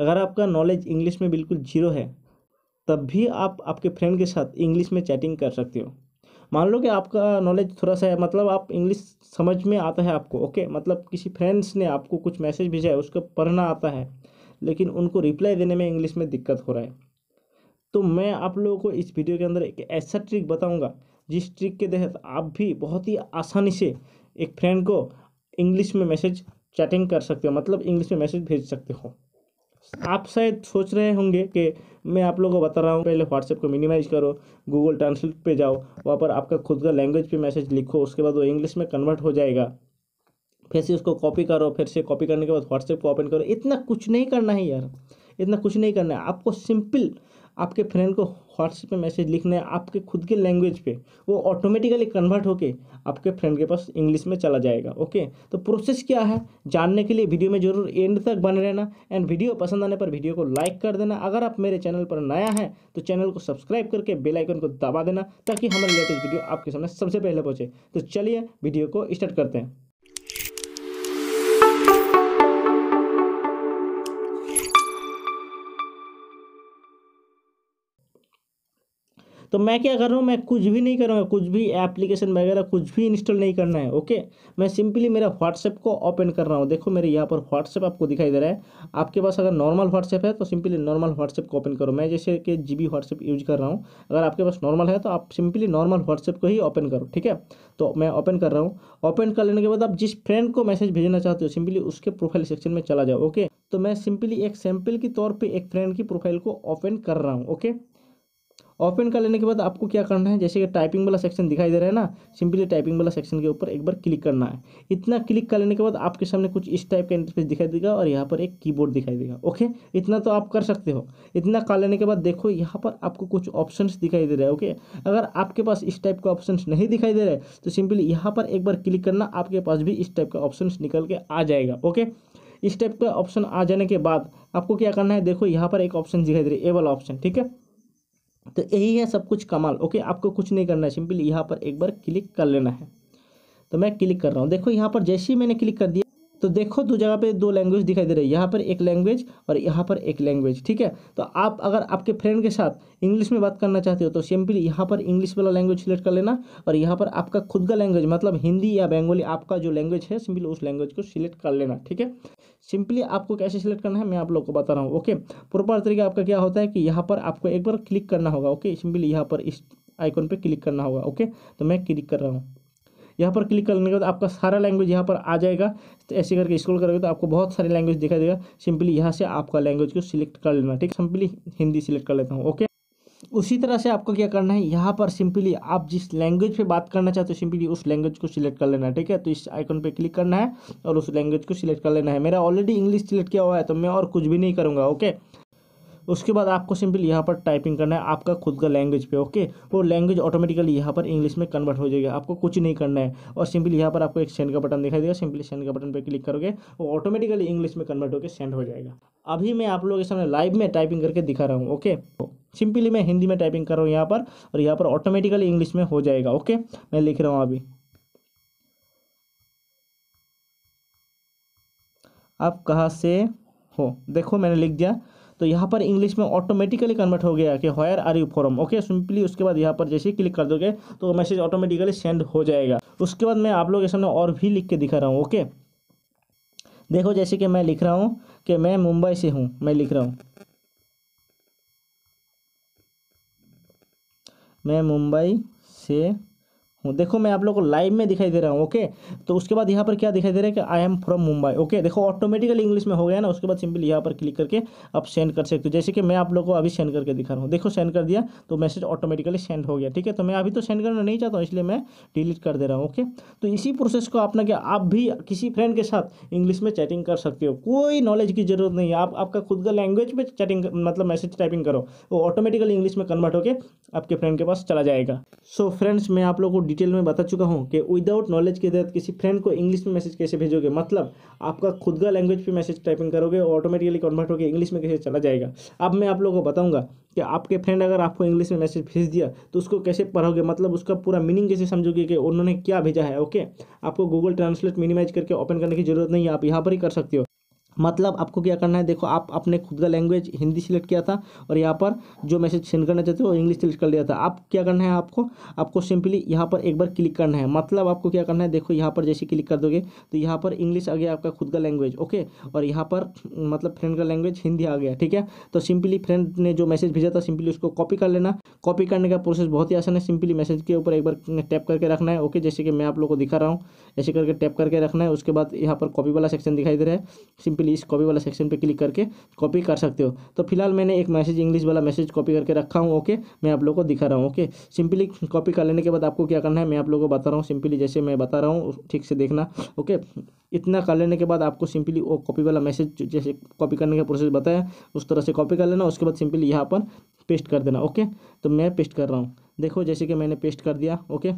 अगर आपका knowledge English में बिल्कुल जीरो है तब भी आप आपके फ्रेंड के साथ इंग्लिश में चैटिंग कर सकते हो मान लो कि आपका नॉलेज थोड़ा सा है मतलब आप इंग्लिश समझ में आता है आपको ओके मतलब किसी फ्रेंड्स ने आपको कुछ मैसेज भेजा है उसको पढ़ना आता है लेकिन उनको रिप्लाई देने में इंग्लिश में दिक्कत हो रहा है तो मैं आप लोगों को इस वीडियो के अंदर एक ऐसा ट्रिक बताऊंगा जिस ट्रिक के तहत आप भी बहुत ही आसानी से एक फ्रेंड को इंग्लिश में मैसेज चैटिंग कर सकते हो मतलब इंग्लिश में मैसेज भेज सकते हो आप शायद सोच रहे होंगे कि मैं आप लोगों को बता रहा हूँ पहले व्हाट्सएप को मिनिमाइज़ करो गूगल ट्रांसलेट पे जाओ वहाँ पर आपका खुद का लैंग्वेज पे मैसेज लिखो उसके बाद वो इंग्लिश में कन्वर्ट हो जाएगा फिर से उसको कॉपी करो फिर से कॉपी करने के बाद व्हाट्सएप को ओपन करो इतना कुछ नहीं करना है यार इतना कुछ नहीं करना है आपको सिंपल आपके फ्रेंड को व्हाट्सएप पे मैसेज लिखना है आपके खुद के लैंग्वेज पे वो ऑटोमेटिकली कन्वर्ट होके आपके फ्रेंड के पास इंग्लिश में चला जाएगा ओके तो प्रोसेस क्या है जानने के लिए वीडियो में जरूर एंड तक बने रहना एंड वीडियो पसंद आने पर वीडियो को लाइक कर देना अगर आप मेरे चैनल पर नया है तो चैनल को सब्सक्राइब करके बेलाइकन को दबा देना ताकि हमारे लेटेस्ट वीडियो आपके सामने सबसे पहले पहुँचे तो चलिए वीडियो को स्टार्ट करते हैं तो मैं क्या कर रहा हूँ मैं कुछ भी नहीं करूँगा कुछ भी एप्लीकेशन वगैरह कुछ भी इंस्टॉल नहीं करना है ओके मैं सिंपली मेरा व्हाट्सएप को ओपन कर रहा हूँ देखो मेरे यहाँ पर व्हाट्सएप आपको दिखाई दे रहा है आपके पास अगर नॉर्मल व्हाट्सएप है तो सिंपली नॉर्मल व्हाट्सएप को ओपन करो मैं जैसे कि जी बी व्हाट्सएप यूज कर रहा हूँ अगर आपके पास नॉर्मल है तो आप सिंपली नॉर्मल व्हाट्सएप को ही ओपन करो ठीक है तो मैं ओपन कर रहा हूँ ओपन कर लेने के बाद आप जिस फ्रेंड को मैसेज भेजना चाहते हो सिंपली उसके प्रोफाइल सेक्शन में चला जाओ ओके तो मैं सिंपली एक सैम्पल के तौर पर एक फ्रेंड की प्रोफाइल को ओपन कर रहा हूँ ओके ओपन कर लेने के बाद आपको क्या करना है जैसे कि टाइपिंग वाला सेक्शन दिखाई दे रहा है ना सिंपली टाइपिंग वाला सेक्शन के ऊपर एक बार क्लिक करना है इतना क्लिक कर लेने के बाद आपके सामने कुछ इस टाइप का इंटरफेस दिखाई देगा और यहाँ पर एक कीबोर्ड दिखाई देगा ओके इतना तो आप कर सकते हो इतना कर लेने के बाद देखो यहाँ पर आपको कुछ ऑप्शन दिखाई दे रहे हैं ओके अगर आपके पास इस टाइप का ऑप्शन नहीं दिखाई दे रहे तो सिंपली यहाँ पर एक बार क्लिक करना आपके पास भी इस टाइप का ऑप्शन निकल के आ जाएगा ओके इस टाइप का ऑप्शन आ जाने के बाद आपको क्या करना है देखो यहाँ पर एक ऑप्शन दिखाई दे रही है ए वाला ऑप्शन ठीक है तो यही है सब कुछ कमाल ओके आपको कुछ नहीं करना है सिंपली यहाँ पर एक बार क्लिक कर लेना है तो मैं क्लिक कर रहा हूँ देखो यहाँ पर जैसे ही मैंने क्लिक कर दिया तो देखो दो जगह पे दो लैंग्वेज दिखाई दे रही है यहाँ पर एक लैंग्वेज और यहाँ पर एक लैंग्वेज ठीक है तो आप अगर आपके फ्रेंड के साथ इंग्लिश में बात करना चाहते हो तो सिंपली यहाँ पर इंग्लिश वाला लैंग्वेज सिलेक्ट कर लेना और यहाँ पर आपका खुद का लैंग्वेज मतलब हिंदी या बंगाली आपका जो लैंग्वेज है सिंपली उस लैंग्वेज को सिलेक्ट कर लेना ठीक है सिंपली आपको कैसे सिलेक्ट करना है मैं आप लोग को बता रहा हूँ ओके प्रॉपर तरीके आपका क्या होता है कि यहाँ पर आपको एक बार क्लिक करना होगा ओके सिंपली यहाँ पर इस आइकॉन पर क्लिक करना होगा ओके तो मैं क्लिक कर रहा हूँ यहाँ पर क्लिक करने के बाद आपका सारा लैंग्वेज यहाँ पर आ जाएगा तो ऐसे करके स्क्रॉल करोगे तो आपको बहुत सारी लैंग्वेज दिखाई देगा सिंपली यहाँ से आपका लैंग्वेज को सिलेक्ट कर लेना ठीक सिंपली हिंदी सिलेक्ट कर लेता हूँ ओके उसी तरह से आपको क्या करना है यहाँ पर सिंपली आप जिस लैंग्वेज पे बात करना चाहते हो सिंपली उस लैंग्वेज को सिलेक्ट कर लेना है ठीक है तो इस आइकन पे क्लिक करना है और उस लैंग्वेज को सिलेक्ट कर लेना है मेरा ऑलरेडी इंग्लिश सिलेक्ट किया हुआ है तो मैं और कुछ भी नहीं करूँगा ओके उसके बाद आपको सिंपली यहाँ पर टाइपिंग करना है आपका खुद का लैंग्वेज पे ओके वो लैंग्वेज ऑटोमेटिकली यहाँ पर इंग्लिश में कन्वर्ट हो जाएगा आपको कुछ नहीं करना है और सिंपली यहाँ पर आपको एक सेंड का बटन दिखाई देगा सिंपली सेंड का बटन पे क्लिक करोगे वो ऑटोमेटिकली इंग्लिश में कन्वर्ट होकर सेंड हो जाएगा अभी मैं आप लोगों के सामने लाइव में टाइपिंग करके दिखा रहा हूँ ओके सिंपली मैं हिंदी में टाइपिंग कर रहा हूँ यहाँ पर और यहाँ पर ऑटोमेटिकली इंग्लिश में हो जाएगा ओके मैं लिख रहा हूँ अभी आप कहाँ से हो देखो मैंने लिख दिया तो यहाँ पर इंग्लिश में ऑटोमेटिकली कन्वर्ट हो गया कि where are you from okay simply उसके बाद यहाँ पर जैसे ही क्लिक कर दोगे तो मैसेज ऑटोमेटिकली सेंड हो जाएगा उसके बाद मैं आप लोगों के सामने और भी लिख के दिखा रहा हूँ ओके देखो जैसे कि मैं लिख रहा हूँ कि मैं मुंबई से हूँ मैं लिख रहा हूँ मैं मुंबई से हूँ देखो मैं आप लोग को लाइव में दिखाई दे रहा हूँ ओके तो उसके बाद यहाँ पर क्या दिखाई दे रहा है कि I am from Mumbai okay देखो ऑटोमेटिकली इंग्लिश में हो गया ना उसके बाद सिंपल यहाँ पर क्लिक करके आप सेंड कर सकते हो जैसे कि मैं आप लोग को अभी सेंड करके दिखा रहा हूँ देखो सेंड कर दिया तो मैसेज ऑटोमेटिकली सेंड हो गया ठीक है तो मैं अभी तो सेंड करना नहीं चाहता हूँ इसलिए मैं डिलीट कर दे रहा हूँ ओके तो इसी प्रोसेस को अपना क्या आप भी किसी फ्रेंड के साथ इंग्लिश में चैटिंग कर सकते हो कोई नॉलेज की जरूरत नहीं है आप आपका खुद का लैंग्वेज में चैटिंग मतलब मैसेज टाइपिंग करो वो ऑटोमेटिकली इंग्लिश में कन्वर्ट होकर आपके फ्रेंड के पास चला जाएगा सो फ्रेंड्स मैं आप लोग को डिटेल में बता चुका हूँ कि विदाउट नॉलेज के तहत किसी फ्रेंड को इंग्लिश में मैसेज कैसे भेजोगे मतलब आपका खुद का लैंग्वेज पे मैसेज टाइपिंग करोगे ऑटोमेटिकली कन्वर्ट होकर इंग्लिश में कैसे चला जाएगा अब मैं आप लोगों को बताऊँगा कि आपके फ्रेंड अगर आपको इंग्लिश में मैसेज भेज दिया तो उसको कैसे पढ़ोगे मतलब उसका पूरा मीनिंग कैसे समझोगे कि उन्होंने क्या भेजा है ओके आपको गूगल ट्रांसलेट मिनिमाइज करके ओपन करने की जरूरत नहीं है आप यहाँ पर ही कर सकते हो मतलब आपको क्या करना है देखो आप अपने खुद का लैंग्वेज हिंदी सिलेक्ट किया था और यहाँ पर जो मैसेज सेंड करना चाहते हो इंग्लिश सिलेक्ट कर लिया था आप क्या करना है आपको आपको सिंपली यहाँ पर एक बार क्लिक करना है मतलब आपको क्या करना है देखो यहाँ पर जैसे क्लिक कर दोगे तो यहाँ पर इंग्लिश आ गया आपका खुद का लैंग्वेज ओके और यहाँ पर मतलब फ्रेंड का लैंग्वेज हिंदी आ गया ठीक है तो सिंपली फ्रेंड ने जो मैसेज भेजा था सिंपली उसको कॉपी कर लेना कॉपी करने का प्रोसेस बहुत ही आसान है सिंपली मैसेज के ऊपर एक बार टैप करके रखना है ओके जैसे कि मैं आप लोग को दिखा रहा हूँ ऐसे करके टैप करके रखना है उसके बाद यहाँ पर कॉपी वाला सेक्शन दिखाई दे रहा है सिंपली इस कॉपी वाला सेक्शन पर क्लिक करके कॉपी कर सकते हो तो फिलहाल मैंने एक मैसेज इंग्लिश वाला मैसेज कॉपी करके रखा हूँ ओके मैं आप लोग को दिखा रहा हूँ ओके सिंपली कॉपी कर लेने के बाद आपको क्या करना है मैं आप लोग को बता रहा हूँ सिंपली जैसे मैं बता रहा हूँ ठीक से देखना ओके इतना कर लेने के बाद आपको सिंपली वो कॉपी वाला मैसेज जैसे कॉपी करने का प्रोसेस बताया उस तरह से कॉपी कर लेना उसके बाद सिंपली यहाँ पर पेस्ट कर देना ओके तो मैं पेस्ट कर रहा हूँ देखो जैसे कि मैंने पेस्ट कर दिया ओके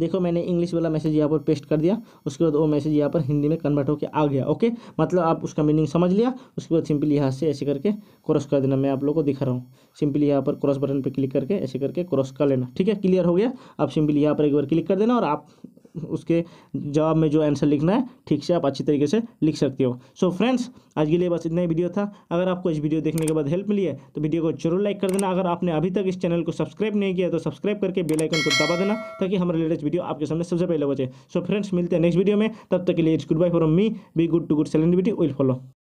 देखो मैंने इंग्लिश वाला मैसेज यहाँ पर पेस्ट कर दिया उसके बाद वो मैसेज यहाँ पर हिंदी में कन्वर्ट होकर आ गया ओके मतलब आप उसका मीनिंग समझ लिया उसके बाद सिंपली यहाँ से ऐसे करके क्रॉस कर देना मैं आप लोगों को दिखा रहा हूँ सिंपली यहाँ पर क्रॉस बटन पर क्लिक करके ऐसे करके क्रॉस कर लेना ठीक है क्लियर हो गया आप सिंपली यहाँ पर एक बार क्लिक कर देना और आप उसके जवाब में जो आंसर लिखना है ठीक से आप अच्छी तरीके से लिख सकते हो सो so फ्रेंड्स आज के लिए बस इतना ही वीडियो था अगर आपको इस वीडियो देखने के बाद हेल्प मिली है तो वीडियो को जरूर लाइक कर देना अगर आपने अभी तक इस चैनल को सब्सक्राइब नहीं किया तो सब्सक्राइब करके बेलाइकन को दबा देना ताकि हमारे लेटेस्ट वीडियो आपके सामने सबसे पहले बचे सो फ्रेंड्स मिलते हैं नेक्स्ट वीडियो में तब तक के लिए it's goodbye for me be good to good celebrity will follow